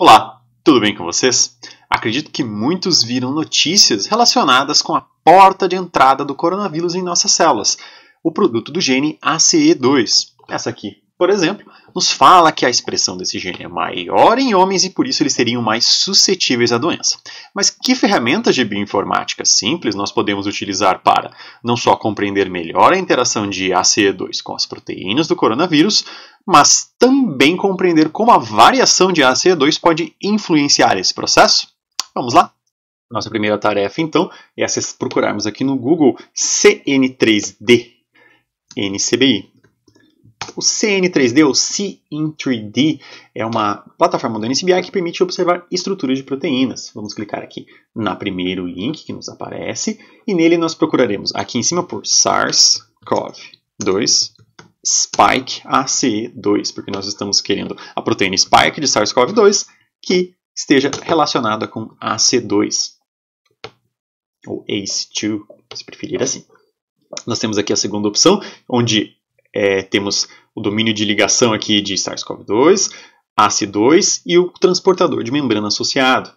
Olá, tudo bem com vocês? Acredito que muitos viram notícias relacionadas com a porta de entrada do coronavírus em nossas células, o produto do gene ACE2. Essa aqui, por exemplo, nos fala que a expressão desse gene é maior em homens e por isso eles seriam mais suscetíveis à doença. Mas que ferramentas de bioinformática simples nós podemos utilizar para não só compreender melhor a interação de ACE2 com as proteínas do coronavírus, mas também compreender como a variação de ACE2 pode influenciar esse processo? Vamos lá? Nossa primeira tarefa, então, é procurarmos aqui no Google CN3D NCBI. O CN3D, ou CIN3D, é uma plataforma do NCBI que permite observar estruturas de proteínas. Vamos clicar aqui na primeiro link que nos aparece e nele nós procuraremos aqui em cima por SARS-CoV-2 Spike ACE2, porque nós estamos querendo a proteína Spike de SARS-CoV-2 que esteja relacionada com AC2 ou ACE2, se preferir assim. Nós temos aqui a segunda opção, onde é, temos o domínio de ligação aqui de SARS-CoV-2, ACE2 e o transportador de membrana associado.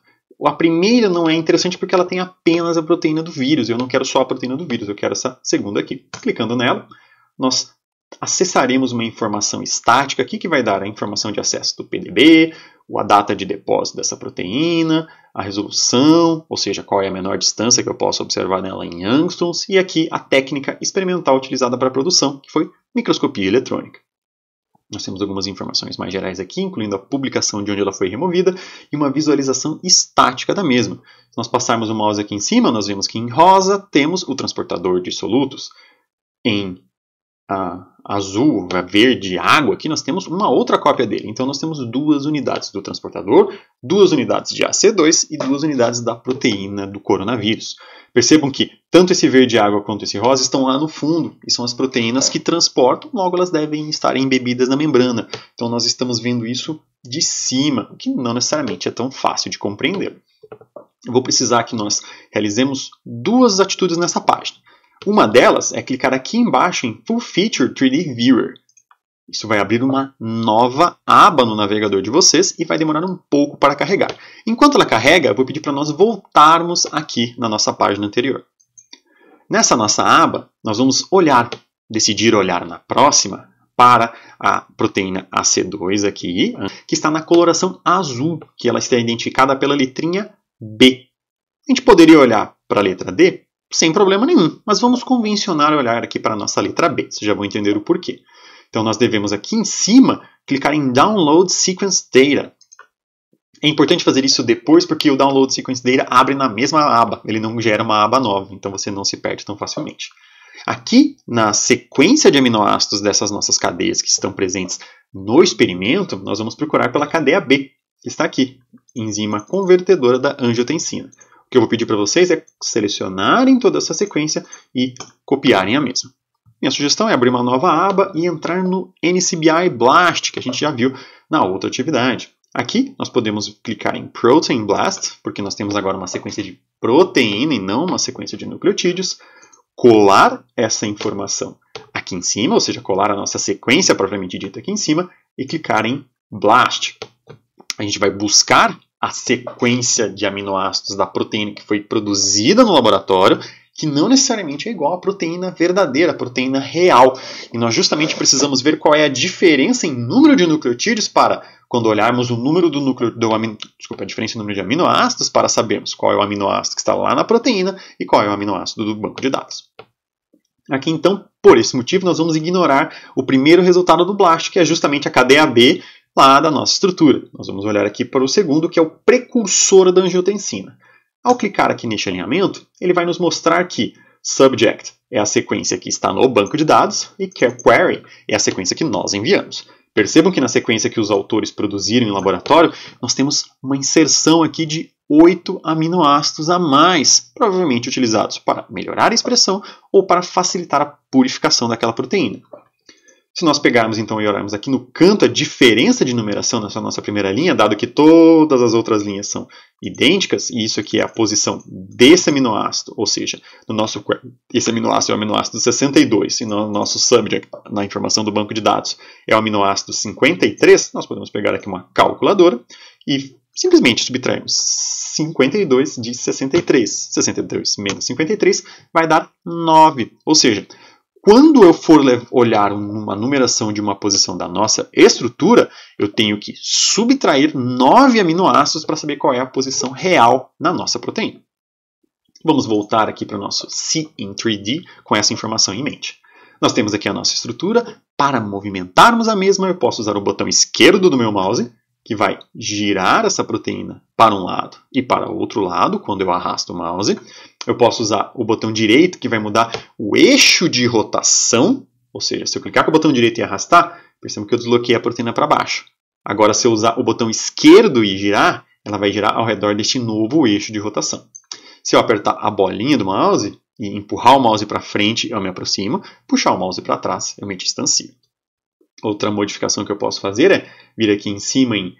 A primeira não é interessante porque ela tem apenas a proteína do vírus. Eu não quero só a proteína do vírus, eu quero essa segunda aqui. Clicando nela, nós acessaremos uma informação estática aqui que vai dar a informação de acesso do PDB, a data de depósito dessa proteína, a resolução, ou seja, qual é a menor distância que eu posso observar nela em angstroms, e aqui a técnica experimental utilizada para a produção, que foi microscopia eletrônica. Nós temos algumas informações mais gerais aqui, incluindo a publicação de onde ela foi removida e uma visualização estática da mesma. Se nós passarmos o mouse aqui em cima, nós vemos que em rosa temos o transportador de solutos. Em azul, verde, água, aqui nós temos uma outra cópia dele. Então nós temos duas unidades do transportador, duas unidades de AC2 e duas unidades da proteína do coronavírus. Percebam que tanto esse verde água quanto esse rosa estão lá no fundo e são as proteínas que transportam, logo elas devem estar embebidas na membrana. Então nós estamos vendo isso de cima, o que não necessariamente é tão fácil de compreender. Eu vou precisar que nós realizemos duas atitudes nessa página. Uma delas é clicar aqui embaixo em Full Feature 3D Viewer. Isso vai abrir uma nova aba no navegador de vocês e vai demorar um pouco para carregar. Enquanto ela carrega, eu vou pedir para nós voltarmos aqui na nossa página anterior. Nessa nossa aba, nós vamos olhar, decidir olhar na próxima para a proteína AC2 aqui, que está na coloração azul, que ela está identificada pela letrinha B. A gente poderia olhar para a letra D sem problema nenhum. Mas vamos convencionar olhar aqui para a nossa letra B, vocês já vão entender o porquê. Então nós devemos aqui em cima clicar em Download Sequence Data. É importante fazer isso depois porque o Download Sequence Data abre na mesma aba, ele não gera uma aba nova, então você não se perde tão facilmente. Aqui, na sequência de aminoácidos dessas nossas cadeias que estão presentes no experimento, nós vamos procurar pela cadeia B, que está aqui, enzima convertedora da angiotensina que eu vou pedir para vocês é selecionarem toda essa sequência e copiarem a mesma. Minha sugestão é abrir uma nova aba e entrar no NCBI Blast, que a gente já viu na outra atividade. Aqui nós podemos clicar em Protein Blast, porque nós temos agora uma sequência de proteína e não uma sequência de nucleotídeos, colar essa informação aqui em cima, ou seja, colar a nossa sequência propriamente dita aqui em cima, e clicar em Blast. A gente vai buscar a sequência de aminoácidos da proteína que foi produzida no laboratório, que não necessariamente é igual à proteína verdadeira, à proteína real. E nós justamente precisamos ver qual é a diferença em número de nucleotídeos para, quando olharmos o número do núcleo, do amino, desculpa, a diferença em número de aminoácidos, para sabermos qual é o aminoácido que está lá na proteína e qual é o aminoácido do banco de dados. Aqui então, por esse motivo, nós vamos ignorar o primeiro resultado do BLAST, que é justamente a cadeia B, lá da nossa estrutura. Nós vamos olhar aqui para o segundo, que é o precursor da angiotensina. Ao clicar aqui neste alinhamento, ele vai nos mostrar que subject é a sequência que está no banco de dados e query é a sequência que nós enviamos. Percebam que na sequência que os autores produziram em laboratório, nós temos uma inserção aqui de oito aminoácidos a mais, provavelmente utilizados para melhorar a expressão ou para facilitar a purificação daquela proteína. Se nós pegarmos então e olharmos aqui no canto a diferença de numeração nessa nossa primeira linha, dado que todas as outras linhas são idênticas, e isso aqui é a posição desse aminoácido, ou seja, no nosso esse aminoácido é o aminoácido 62, e no nosso subject, na informação do banco de dados, é o aminoácido 53, nós podemos pegar aqui uma calculadora e simplesmente subtrairmos 52 de 63. 62 menos 53 vai dar 9, ou seja, quando eu for olhar uma numeração de uma posição da nossa estrutura, eu tenho que subtrair nove aminoácidos para saber qual é a posição real na nossa proteína. Vamos voltar aqui para o nosso C em 3D com essa informação em mente. Nós temos aqui a nossa estrutura. Para movimentarmos a mesma, eu posso usar o botão esquerdo do meu mouse, que vai girar essa proteína para um lado e para o outro lado quando eu arrasto o mouse. Eu posso usar o botão direito, que vai mudar o eixo de rotação, ou seja, se eu clicar com o botão direito e arrastar, percebo que eu desloquei a proteína para baixo. Agora, se eu usar o botão esquerdo e girar, ela vai girar ao redor deste novo eixo de rotação. Se eu apertar a bolinha do mouse e empurrar o mouse para frente, eu me aproximo, puxar o mouse para trás, eu me distancio. Outra modificação que eu posso fazer é vir aqui em cima em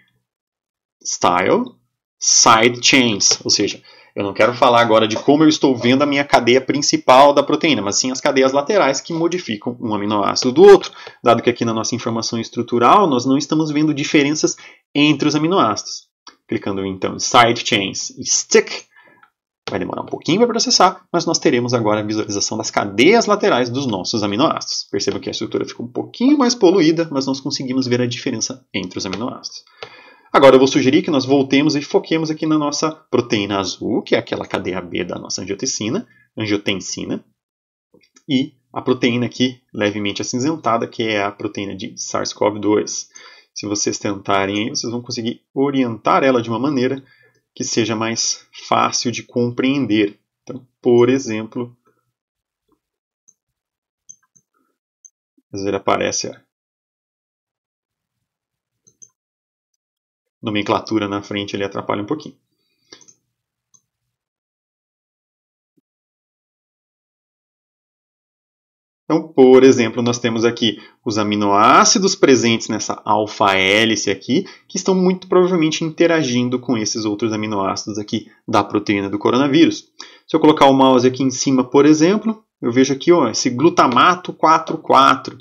Style, Side Chains, ou seja, eu não quero falar agora de como eu estou vendo a minha cadeia principal da proteína, mas sim as cadeias laterais que modificam um aminoácido do outro, dado que aqui na nossa informação estrutural nós não estamos vendo diferenças entre os aminoácidos. Clicando então em Side Chains e Stick, vai demorar um pouquinho para processar, mas nós teremos agora a visualização das cadeias laterais dos nossos aminoácidos. Perceba que a estrutura ficou um pouquinho mais poluída, mas nós conseguimos ver a diferença entre os aminoácidos. Agora eu vou sugerir que nós voltemos e foquemos aqui na nossa proteína azul, que é aquela cadeia B da nossa angiotensina, angiotensina, e a proteína aqui levemente acinzentada, que é a proteína de SARS-CoV-2. Se vocês tentarem, vocês vão conseguir orientar ela de uma maneira que seja mais fácil de compreender. Então, por exemplo, às vezes aparece a nomenclatura na frente ele atrapalha um pouquinho. Então, por exemplo, nós temos aqui os aminoácidos presentes nessa alfa-hélice aqui, que estão muito provavelmente interagindo com esses outros aminoácidos aqui da proteína do coronavírus. Se eu colocar o mouse aqui em cima, por exemplo, eu vejo aqui ó, esse glutamato 4,4,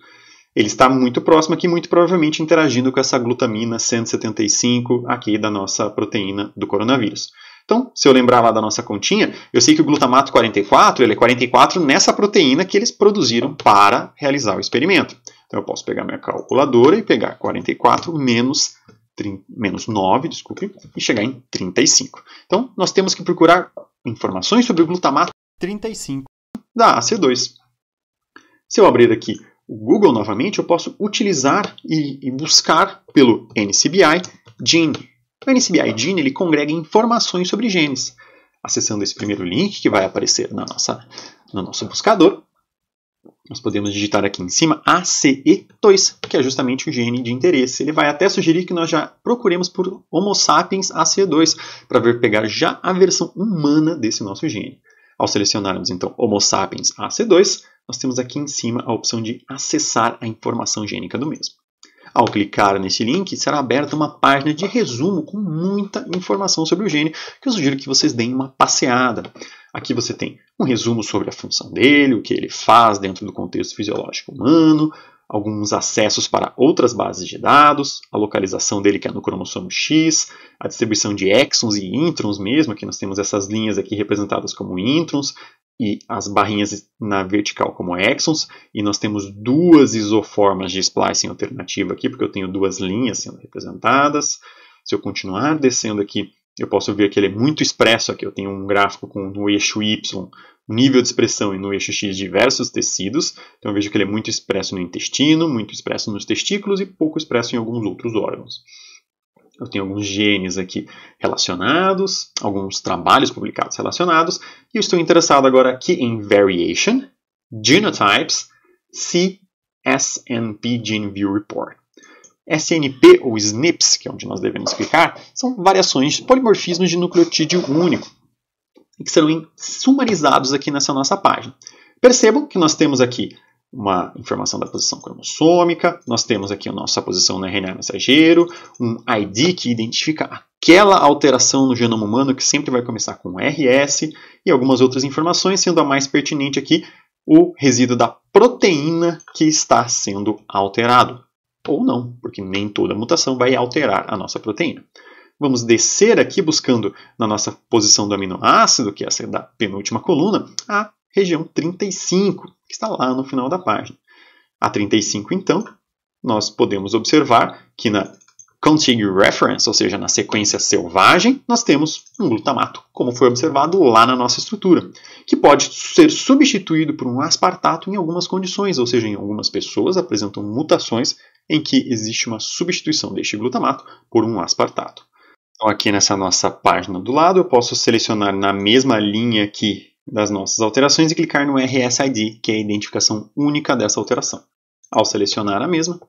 ele está muito próximo aqui, muito provavelmente interagindo com essa glutamina 175 aqui da nossa proteína do coronavírus. Então, se eu lembrar lá da nossa continha, eu sei que o glutamato 44 ele é 44 nessa proteína que eles produziram para realizar o experimento. Então, eu posso pegar minha calculadora e pegar 44 menos, 30, menos 9, desculpe, e chegar em 35. Então, nós temos que procurar informações sobre o glutamato 35 da AC2. Se eu abrir aqui o Google novamente, eu posso utilizar e, e buscar pelo NCBI Gene. O NCBI Gene ele congrega informações sobre genes. Acessando esse primeiro link que vai aparecer na nossa, no nosso buscador, nós podemos digitar aqui em cima ACE2, que é justamente o gene de interesse. Ele vai até sugerir que nós já procuremos por Homo sapiens ACE2 para ver pegar já a versão humana desse nosso gene. Ao selecionarmos então Homo sapiens AC2, nós temos aqui em cima a opção de acessar a informação gênica do mesmo. Ao clicar nesse link, será aberta uma página de resumo com muita informação sobre o gene, que eu sugiro que vocês deem uma passeada. Aqui você tem um resumo sobre a função dele, o que ele faz dentro do contexto fisiológico humano, alguns acessos para outras bases de dados, a localização dele que é no cromossomo X, a distribuição de exons e introns mesmo, que nós temos essas linhas aqui representadas como introns, e as barrinhas na vertical como exons, e nós temos duas isoformas de splicing alternativa aqui, porque eu tenho duas linhas sendo representadas. Se eu continuar descendo aqui, eu posso ver que ele é muito expresso aqui. Eu tenho um gráfico com no eixo Y nível de expressão e no eixo X diversos tecidos. Então eu vejo que ele é muito expresso no intestino, muito expresso nos testículos e pouco expresso em alguns outros órgãos eu tenho alguns genes aqui relacionados, alguns trabalhos publicados relacionados, e eu estou interessado agora aqui em Variation, Genotypes, CSNP Gene View Report. SNP ou SNPs, que é onde nós devemos clicar, são variações polimorfismos de nucleotídeo único, que serão sumarizados aqui nessa nossa página. Percebam que nós temos aqui uma informação da posição cromossômica, nós temos aqui a nossa posição no RNA mensageiro, um ID que identifica aquela alteração no genoma humano que sempre vai começar com RS e algumas outras informações, sendo a mais pertinente aqui o resíduo da proteína que está sendo alterado. Ou não, porque nem toda mutação vai alterar a nossa proteína. Vamos descer aqui buscando na nossa posição do aminoácido, que é essa da penúltima coluna, a região 35, que está lá no final da página. A 35, então, nós podemos observar que na Contiguous Reference, ou seja, na sequência selvagem, nós temos um glutamato, como foi observado lá na nossa estrutura, que pode ser substituído por um aspartato em algumas condições, ou seja, em algumas pessoas apresentam mutações em que existe uma substituição deste glutamato por um aspartato. Então, aqui nessa nossa página do lado, eu posso selecionar na mesma linha que das nossas alterações e clicar no RSID, que é a identificação única dessa alteração. Ao selecionar a mesma,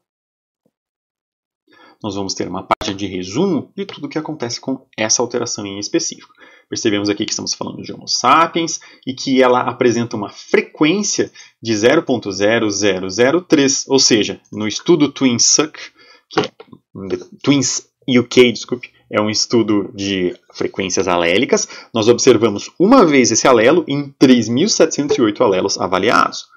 nós vamos ter uma página de resumo de tudo o que acontece com essa alteração em específico. Percebemos aqui que estamos falando de Homo sapiens e que ela apresenta uma frequência de 0.0003, ou seja, no estudo Twin que é, Twins UK, desculpe, é um estudo de frequências alélicas. Nós observamos uma vez esse alelo em 3.708 alelos avaliados.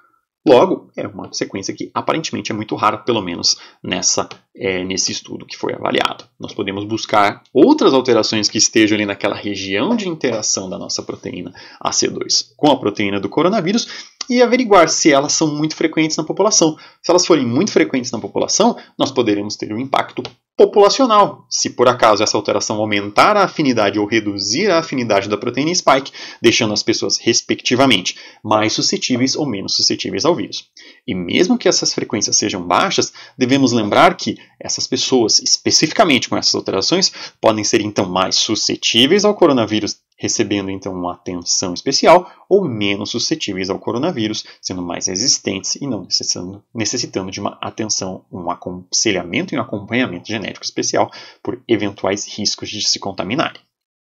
Logo, é uma sequência que aparentemente é muito rara, pelo menos nessa, é, nesse estudo que foi avaliado. Nós podemos buscar outras alterações que estejam ali naquela região de interação da nossa proteína AC2 com a proteína do coronavírus e averiguar se elas são muito frequentes na população. Se elas forem muito frequentes na população, nós poderemos ter um impacto populacional. Se por acaso essa alteração aumentar a afinidade ou reduzir a afinidade da proteína spike, deixando as pessoas, respectivamente, mais suscetíveis ou menos suscetíveis ao vírus. E mesmo que essas frequências sejam baixas, devemos lembrar que essas pessoas, especificamente com essas alterações, podem ser então mais suscetíveis ao coronavírus recebendo então uma atenção especial ou menos suscetíveis ao coronavírus, sendo mais resistentes e não necessitando, necessitando de uma atenção, um aconselhamento e um acompanhamento genético especial por eventuais riscos de se contaminarem.